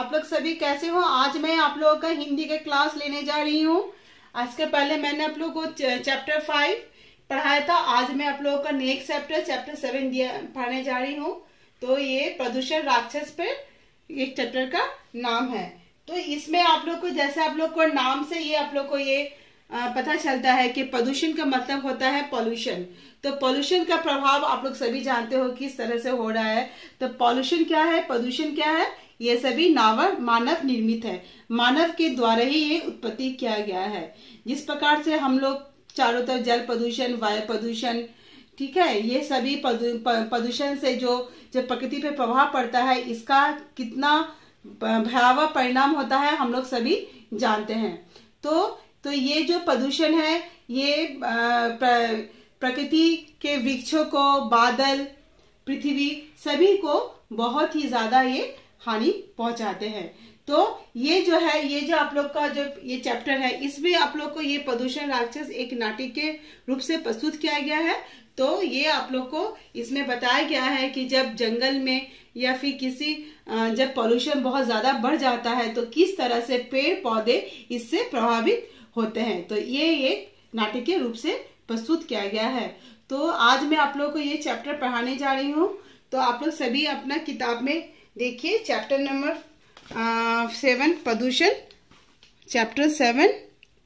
आप लोग सभी कैसे हो आज मैं आप लोगों का हिंदी का क्लास लेने जा रही हूँ आज के पहले मैंने आप लोगों को चैप्टर फाइव पढ़ाया था आज मैं आप लोगों का नेक्स्ट चैप्टर चैप्टर सेवन दिया पढ़ने जा रही हूँ तो ये प्रदूषण राक्षस पर एक चैप्टर का नाम है तो इसमें आप लोग को जैसे आप लोग को नाम से ये आप लोग को ये पता चलता है कि प्रदूषण का मतलब होता है पॉल्यूशन तो पॉल्यूशन का प्रभाव आप लोग सभी जानते हो किस तरह से हो रहा है तो पॉल्यूशन क्या है प्रदूषण क्या है ये सभी नावर मानव निर्मित है मानव के द्वारा ही ये उत्पत्ति किया गया है जिस प्रकार से हम लोग चारों तरफ जल प्रदूषण वायु प्रदूषण ठीक है ये सभी प्रदूषण से जो जो प्रकृति पे प्रभाव पड़ता है इसका कितना भयावह परिणाम होता है हम लोग सभी जानते हैं तो तो ये जो प्रदूषण है ये प्रकृति के वृक्षों को बादल पृथ्वी सभी को बहुत ही ज्यादा ये हानि पहुंचाते हैं तो ये जो है ये जो आप लोग का जो ये चैप्टर है इसमें आप लोग को ये प्रदूषण राक्षस एक नाटिक के रूप से प्रस्तुत किया गया है तो ये आप लोग को इसमें बताया गया है कि जब जंगल में या फिर किसी जब पॉल्यूशन बहुत ज्यादा बढ़ जाता है तो किस तरह से पेड़ पौधे इससे प्रभावित होते हैं तो ये एक नाटक के रूप से प्रस्तुत किया गया है तो आज मैं आप लोग को ये चैप्टर पढ़ाने जा रही हूँ तो आप लोग सभी अपना किताब में देखिए चैप्टर नंबर सेवन प्रदूषण चैप्टर सेवन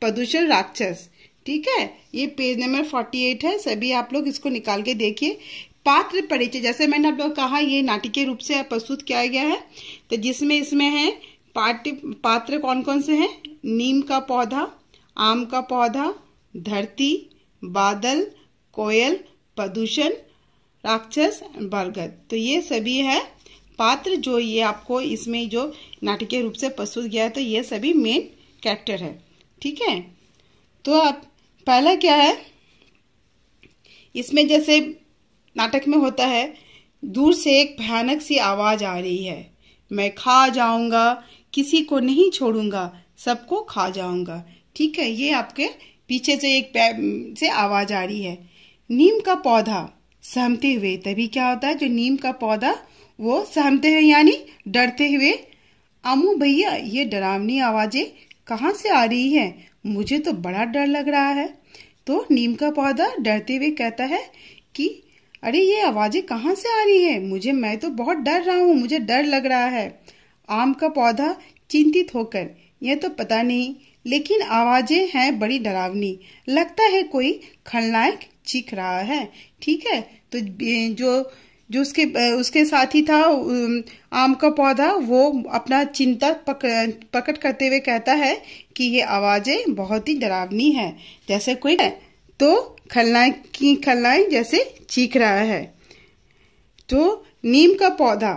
प्रदूषण राक्षस ठीक है ये पेज नंबर फोर्टी एट है सभी आप लोग इसको निकाल के देखिए पात्र परिचय जैसे मैंने आप लोग कहा ये नाटकीय रूप से प्रस्तुत किया गया है तो जिसमें इसमें है पाट्य पात्र कौन कौन से हैं नीम का पौधा आम का पौधा धरती बादल कोयल प्रदूषण राक्षस बरगद तो ये सभी है पात्र जो ये आपको इसमें जो नाटकीय रूप से प्रस्तुत गया है तो ये सभी मेन कैरेक्टर है ठीक है तो आप पहला क्या है इसमें जैसे नाटक में होता है दूर से एक भयानक सी आवाज़ आ रही है मैं खा जाऊंगा किसी को नहीं छोड़ूंगा सबको खा जाऊंगा ठीक है ये आपके पीछे से एक से आवाज़ आ रही है नीम का पौधा सहमते हुए तभी क्या होता है जो नीम का पौधा वो सहमते हैं यानी डरते हुए अमू भैया ये डरावनी आवाजें कहाँ से आ रही हैं मुझे तो बड़ा डर लग रहा है तो नीम का पौधा डरते हुए कहता है कि अरे ये आवाजें कहाँ से आ रही है मुझे मैं तो बहुत डर रहा हूँ मुझे डर लग रहा है आम का पौधा चिंतित होकर यह तो पता नहीं लेकिन आवाजें हैं बड़ी डरावनी लगता है कोई खलनायक चीख रहा है ठीक है तो जो जो उसके उसके साथ ही था आम का पौधा वो अपना चिंता पक, पकट करते हुए कहता है कि ये आवाज़ें बहुत ही डरावनी है जैसे कोई है तो खलनाएं की खलनाएं जैसे चीख रहा है तो नीम का पौधा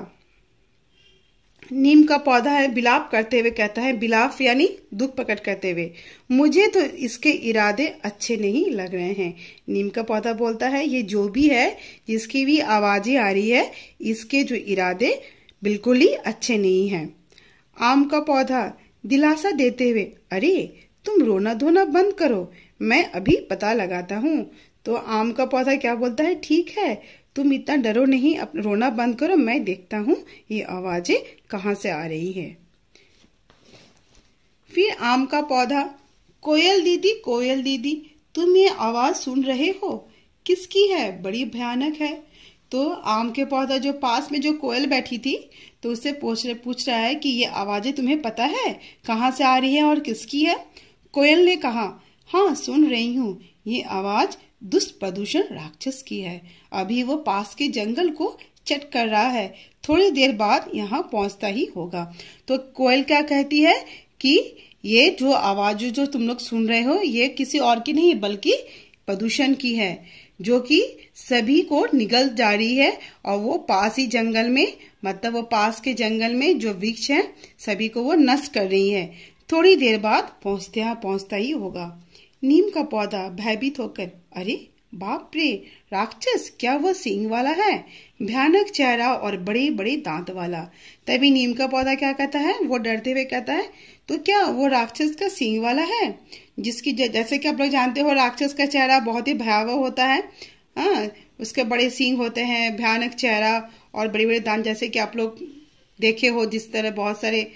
नीम का पौधा है बिलाप करते हुए कहता है बिलाप यानी दुख प्रकट करते हुए मुझे तो इसके इरादे अच्छे नहीं लग रहे हैं नीम का पौधा बोलता है ये जो भी है जिसकी भी आवाजें आ रही है इसके जो इरादे बिल्कुल ही अच्छे नहीं हैं आम का पौधा दिलासा देते हुए अरे तुम रोना धोना बंद करो मैं अभी पता लगाता हूँ तो आम का पौधा क्या बोलता है ठीक है तुम इतना डरो नहीं अपना रोना बंद करो मैं देखता हूँ ये आवाजें कहाँ से आ रही है फिर आम का पौधा कोयल दीदी कोयल दीदी तुम ये आवाज सुन रहे हो किसकी है बड़ी भयानक है तो आम के पौधा जो पास में जो कोयल बैठी थी तो उससे पूछ रहे पूछ रहा है कि ये आवाजें तुम्हें पता है कहाँ से आ रही है और किसकी है कोयल ने कहा हाँ सुन रही हूँ ये आवाज दुष्ट प्रदूषण राक्षस की है अभी वो पास के जंगल को चट कर रहा है थोड़ी देर बाद यहाँ पहुंचता ही होगा तो कोयल क्या कहती है कि ये जो आवाज जो तुम लोग सुन रहे हो ये किसी और की नहीं बल्कि प्रदूषण की है जो कि सभी को निगल जा रही है और वो पास ही जंगल में मतलब वो पास के जंगल में जो वृक्ष है सभी को वो नष्ट कर रही है थोड़ी देर बाद पहुंचते पहुंचता ही होगा नीम का पौधा भयभीत होकर अरे बाप रे राक्षस क्या वह सींग वाला है भयानक चेहरा और बड़े बड़े दांत वाला तभी नीम का पौधा क्या कहता है वो डरते हुए कहता है तो क्या वो राक्षस का सींग वाला है जिसकी जैसे कि आप लोग जानते हो राक्षस का चेहरा बहुत ही भयावह होता है आ, हाँ, उसके बड़े सींग होते हैं भयानक चेहरा और बड़े बड़े दांत जैसे कि आप लोग देखे हो जिस तरह बहुत सारे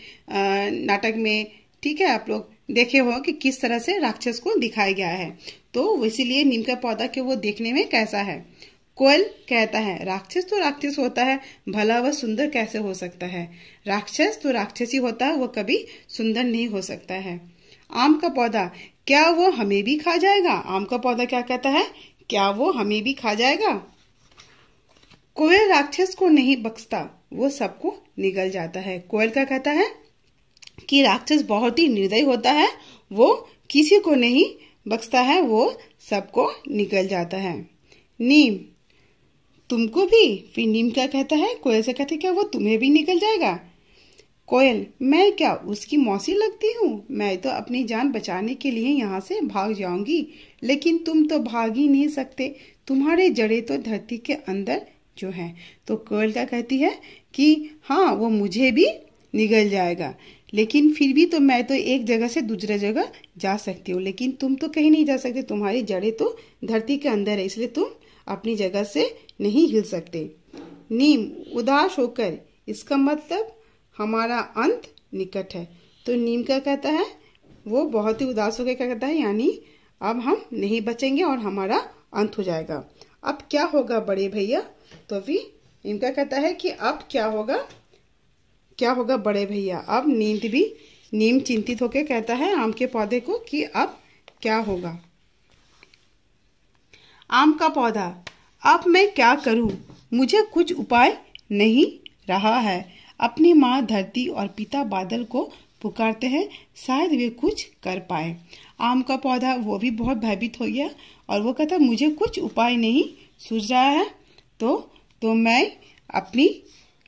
नाटक में ठीक है आप लोग देखे हो कि किस तरह से राक्षस को दिखाया गया है तो इसीलिए नीम का पौधा के वो देखने में कैसा है कोयल कहता है राक्षस तो राक्षस होता है भला वह सुंदर कैसे हो सकता है राक्षस तो राक्षस ही होता है वह कभी सुंदर नहीं हो सकता है आम का पौधा क्या वो हमें भी खा जाएगा आम का पौधा क्या कहता है क्या वो हमें भी खा जाएगा कोयल राक्षस को नहीं बख्सता वो सबको निगल जाता है कोयल का कहता है कि राक्षस बहुत ही निर्दय होता है वो किसी को नहीं बख्शता है वो सबको निकल जाता है नीम तुमको भी फिर नीम क्या कहता है कोयल से कहते क्या वो तुम्हें भी निकल जाएगा कोयल मैं क्या उसकी मौसी लगती हूँ मैं तो अपनी जान बचाने के लिए यहाँ से भाग जाऊंगी लेकिन तुम तो भाग ही नहीं सकते तुम्हारे जड़े तो धरती के अंदर जो है तो कोयल क्या कहती है कि हाँ वो मुझे भी निकल जाएगा लेकिन फिर भी तो मैं तो एक जगह से दूसरे जगह जा सकती हूँ लेकिन तुम तो कहीं नहीं जा सकते तुम्हारी जड़ें तो धरती के अंदर है इसलिए तुम अपनी जगह से नहीं हिल सकते नीम उदास होकर इसका मतलब हमारा अंत निकट है तो नीम का कहता है वो बहुत ही उदास होकर क्या कहता है यानी अब हम नहीं बचेंगे और हमारा अंत हो जाएगा अब क्या होगा बड़े भैया तो नीम इनका कहता है कि अब क्या होगा क्या होगा बड़े भैया अब नींद भी नीम चिंतित होकर कहता है आम के पौधे को कि अब क्या होगा आम का पौधा अब मैं क्या करूं? मुझे कुछ उपाय नहीं रहा है अपनी माँ धरती और पिता बादल को पुकारते हैं शायद वे कुछ कर पाए आम का पौधा वो भी बहुत भयभीत हो गया और वो कहता मुझे कुछ उपाय नहीं सूझ रहा है तो तो मैं अपनी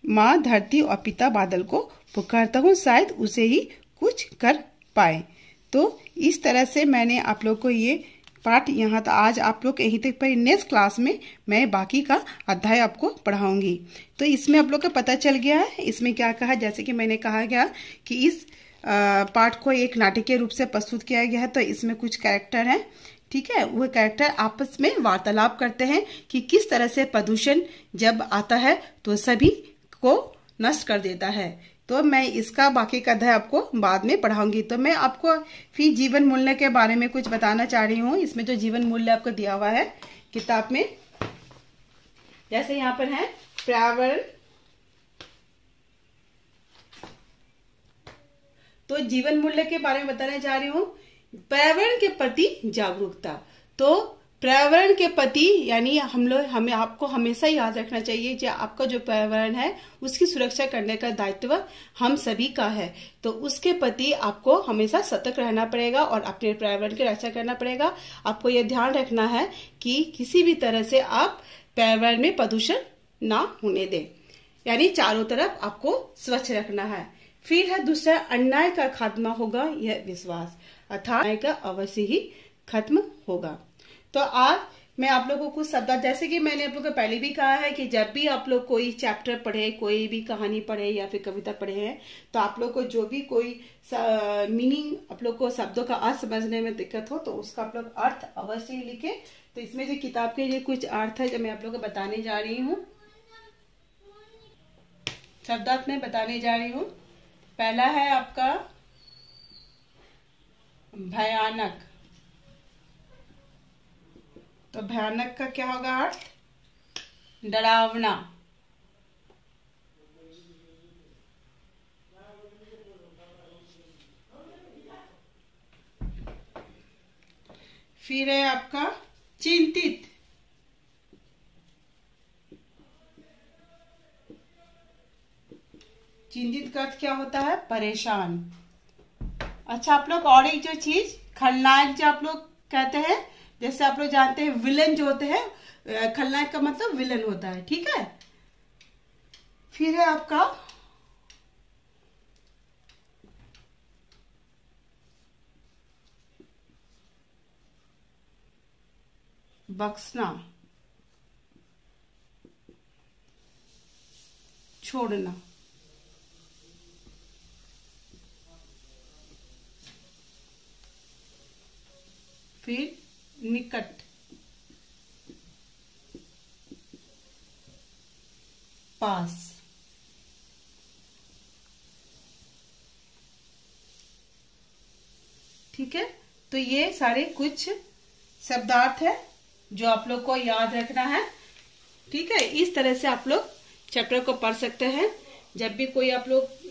माँ धरती और पिता बादल को पुकारता हूँ शायद उसे ही कुछ कर पाए तो इस तरह से मैंने आप लोग को ये पाठ यहाँ तो आज आप लोग यहीं तक पर नेक्स्ट क्लास में मैं बाकी का अध्याय आपको पढ़ाऊंगी तो इसमें आप लोग का पता चल गया है इसमें क्या कहा जैसे कि मैंने कहा गया कि इस पाठ को एक नाटकीय रूप से प्रस्तुत किया गया है तो इसमें कुछ कैरेक्टर हैं ठीक है वह कैरेक्टर आपस में वार्तालाप करते हैं कि किस तरह से प्रदूषण जब आता है तो सभी को नष्ट कर देता है तो मैं इसका बाकी का अध्याय आपको बाद में पढ़ाऊंगी तो मैं आपको फिर जीवन मूल्य के बारे में कुछ बताना चाह रही हूँ इसमें जो जीवन मूल्य आपको दिया हुआ है किताब में जैसे यहाँ पर है पर्यावरण तो जीवन मूल्य के बारे में बताने जा रही हूँ पर्यावरण के प्रति जागरूकता तो पर्यावरण के प्रति यानी हम लोग हमें आपको हमेशा याद रखना चाहिए कि आपका जो पर्यावरण है उसकी सुरक्षा करने का दायित्व हम सभी का है तो उसके प्रति आपको हमेशा सतर्क रहना पड़ेगा और अपने पर्यावरण की रक्षा करना पड़ेगा आपको यह ध्यान रखना है कि किसी भी तरह से आप पर्यावरण में प्रदूषण ना होने दें यानी चारों तरफ आपको स्वच्छ रखना है फिर है दूसरा अन्याय का खात्मा होगा यह विश्वास अर्थात का अवश्य ही खत्म होगा तो आज मैं आप लोगों को सदा जैसे कि मैंने आप लोगों को पहले भी कहा है कि जब भी आप लोग कोई चैप्टर पढ़े कोई भी कहानी पढ़े या फिर कविता पढ़े हैं तो आप लोग को जो भी कोई मीनिंग आप लोग को शब्दों का अर्थ समझने में दिक्कत हो तो उसका आप लोग अर्थ अवश्य ही लिखे तो इसमें जो किताब के ये कुछ अर्थ है जो मैं आप लोग को बताने जा रही हूँ शब्दार्थ में बताने जा रही हूँ पहला है आपका भयानक तो भयानक का क्या होगा अर्थ डरावना फिर है आपका चिंतित चिंतित का अर्थ क्या होता है परेशान अच्छा आप लोग और एक जो चीज खलनायक जो आप लोग कहते हैं जैसे आप लोग जानते हैं विलन जो होते हैं खलनायक का मतलब विलन होता है ठीक है फिर है आपका बक्सना छोड़ना फिर कट पास ठीक है तो ये सारे कुछ शब्दार्थ है जो आप लोग को याद रखना है ठीक है इस तरह से आप लोग चैप्टर को पढ़ सकते हैं जब भी कोई आप लोग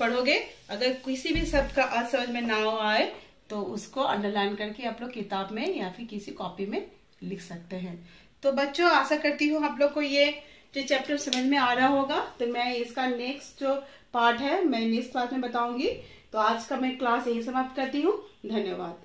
पढ़ोगे अगर किसी भी शब्द का असमझ में ना आए तो उसको अंडरलाइन करके आप लोग किताब में या फिर किसी कॉपी में लिख सकते हैं तो बच्चों आशा करती हूँ आप लोग को ये जो चैप्टर समझ में आ रहा होगा तो मैं इसका नेक्स्ट जो पार्ट है मैं नेक्स्ट क्लास में बताऊंगी तो आज का मैं क्लास यही समाप्त करती हूँ धन्यवाद